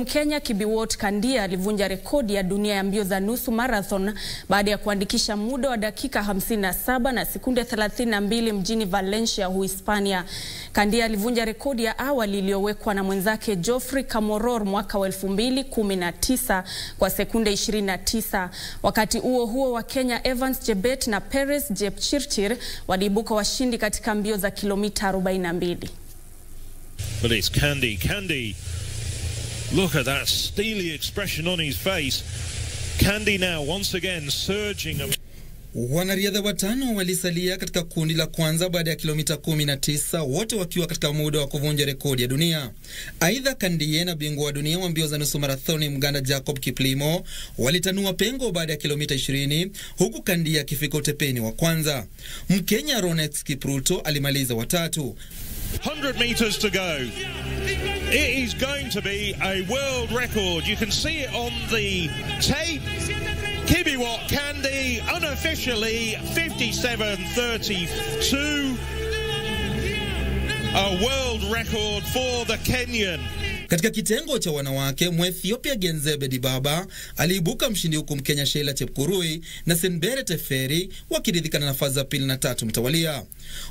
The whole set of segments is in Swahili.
Mkenya Kibiwot Kandia alivunja rekodi ya dunia ya mbio za nusu marathon baada ya kuandikisha muda wa dakika 57 na sekunde 32 mjini Valencia, Uhispania. Kandia alivunja rekodi ya awali iliyowekwa na mwenzake Geoffrey Kamoror mwaka wa 2019 kwa sekunde 29. Wakati huo huo, wa kenya Evans jebet na Perez Jepchirchir waliibuka washindi katika mbio za kilomita 42. Police, Candy, Candy. Look at that steely expression on his face. Candy now once again surging. Wanariadha watano walisalia katika kundi la kwanza baada ya kilomita 19 wote wakiwa katika muda wa kuvunja rekodi ya dunia. Aidha, Kandie na bingwa wa dunia wa mbio za nusu marathoni Mganda Jacob Kiplimo walitanua pengo baada ya kilomita 20 huku Kandie akifika utepeni wa kwanza. Mkenya Ronex Kipruto alimaliza watatu 100 metres to go. It is going to be a world record. You can see it on the tape. Kibiwot Candy unofficially 57.32. A world record for the Kenyan. Katika kitengo cha wanawake, Mwethiopia Genzebe Dibaba aliibuka mshindi huku Mkenya Sheila Chepkurui na Senbere Teferi wakiridhika na nafasi za pili na tatu mtawalia.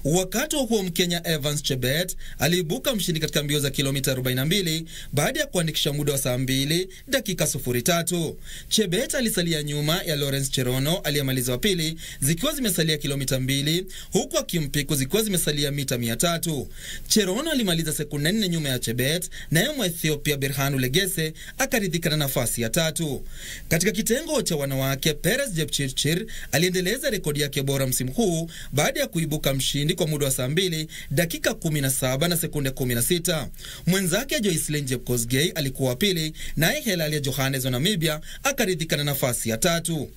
Wakati huo Mkenya Evans Chebet aliibuka mshindi katika mbio za kilomita 42 baada ya kuandikisha muda wa saa 2 dakika 03. Chebet alisalia nyuma ya Lawrence Cherono aliyemaliza wa pili, zikiwa zimesalia kilomita 2 huku akimpiku zikiwa zimesalia mita 300. Cherono alimaliza sekunde 4 nyuma ya Chebet, naye Ethiopia Berhanu Legese akaridhika na nafasi ya tatu. Katika kitengo cha wanawake, Perez Jepchirchir aliendeleza rekodi yake bora msimu huu baada ya kuibuka mshindi kwa muda wa saa mbili dakika 17 na sekunde 16. Mwenzake Joycelyn Jepkosgei alikuwa wa pili, naye Helalia Johannes wa Namibia akaridhika na nafasi ya tatu.